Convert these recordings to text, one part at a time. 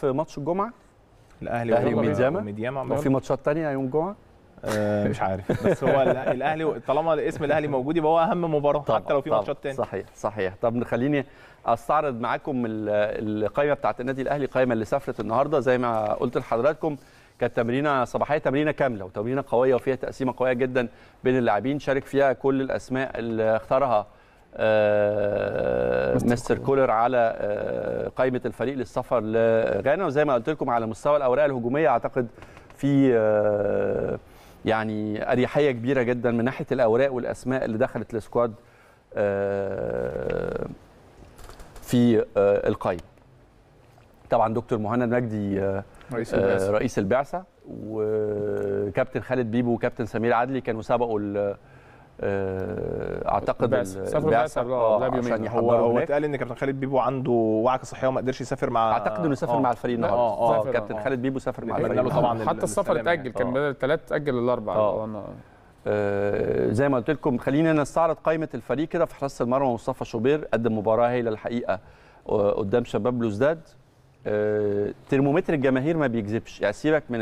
في ماتش الجمعه الاهلي, الأهلي وميدياما وفي ماتشات ثانيه يوم الجمعه آه، مش عارف بس هو الاهلي طالما اسم الاهلي موجود يبقى هو اهم مباراه حتى لو في ماتشات تاني صحيح صحيح طب خليني استعرض معاكم القائمه بتاعه النادي الاهلي القائمه اللي سافرت النهارده زي ما قلت لحضراتكم كانت تمرينه صباحيه تمرينه كامله وتمرينه قويه وفيها تقسيمه قويه جدا بين اللاعبين شارك فيها كل الاسماء اللي اختارها آه، مستر كولر على آه، قائمه الفريق للسفر لغانا وزي ما قلت لكم على مستوى الاوراق الهجوميه اعتقد في آه، يعني اريحيه كبيره جدا من ناحيه الاوراق والاسماء اللي دخلت السكواد في القائمه طبعا دكتور مهند مجدي رئيس البعثه رئيس البعثه وكابتن خالد بيبو وكابتن سمير عدلي كانوا سبقوا آه، اعتقد البعثه آه عشان هو هو اتقال ان كابتن خالد بيبو عنده وعكه صحيه وما قدرش يسافر مع اعتقد انه سافر آه. مع الفريق آه، النهارده اه, آه كابتن خالد بيبو سافر مع الفريق طبعا حتى السفر اتاجل كان بدل يعني. الثلاث اتاجل للاربع آه. آه زي ما قلت لكم خلينا نستعرض قائمه الفريق كده في حراسه المرمى مصطفى شوبير قدم مباراه هايله الحقيقه قدام شباب بلوزداد ترمومتر الجماهير ما بيكذبش يعني سيبك من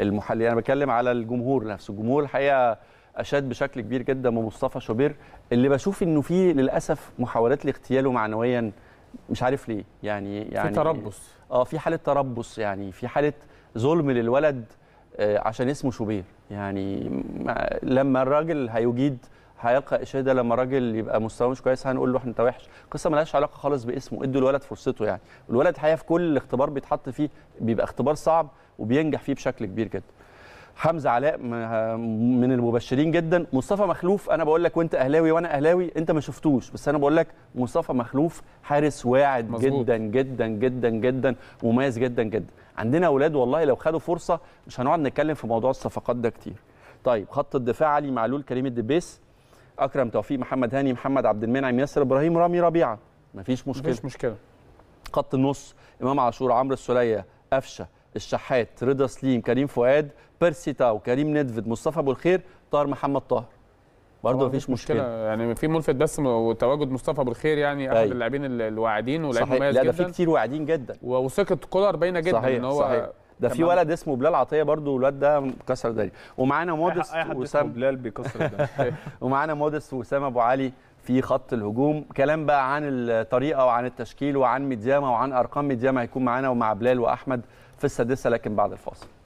المحللين يعني انا بتكلم على الجمهور نفسه الجمهور الحقيقه اشاد بشكل كبير جدا من مصطفى شوبير اللي بشوف انه في للاسف محاولات لاغتياله معنويا مش عارف ليه يعني يعني في تربص اه في حاله تربص يعني في حاله ظلم للولد آه، عشان اسمه شوبير يعني لما الراجل هيجيد هيلقى اشاده لما الراجل يبقى مستواه مش كويس هنقول له انت وحش قصه ملهاش علاقه خالص باسمه ادوا الولد فرصته يعني الولد الحقيقه في كل اختبار بيتحط فيه بيبقى اختبار صعب وبينجح فيه بشكل كبير جدا حمزه علاء من المبشرين جدا مصطفى مخلوف انا بقول لك وانت اهلاوي وانا اهلاوي انت ما شفتوش بس انا بقول لك مصطفى مخلوف حارس واعد مزبوط. جدا جدا جدا جدا مميز جدا جدا عندنا اولاد والله لو خدوا فرصه مش هنقعد نتكلم في موضوع الصفقات ده كتير طيب خط الدفاع علي معلول كريم الدبيس اكرم توفيق محمد هاني محمد عبد المنعم ياسر ابراهيم رامي ربيعه مفيش مشكله مفيش مشكله خط النص امام عاشور عمرو السليه قفشه الشحات رضا سليم كريم فؤاد بيرسي تاو كريم ندفد مصطفى ابو الخير طاهر محمد طاهر برضه مفيش مشكلة. مشكله يعني في ملفت بس وتواجد مصطفى ابو الخير يعني احد اللاعبين الواعدين ولاعب مميز جدا لا ده في كتير واعدين جدا وثقه كولر باينه جدا صحيح ان هو صحيح. ده في ولد اسمه بلال عطيه برضه الولد ده كسر دليل ومعانا مودست وسام بلال بيكسر ومعانا مودست وسام ابو علي في خط الهجوم كلام بقى عن الطريقه وعن التشكيل وعن ميدياما وعن ارقام ميدياما هيكون معانا ومع بلال واحمد في السادسه لكن بعد الفاصل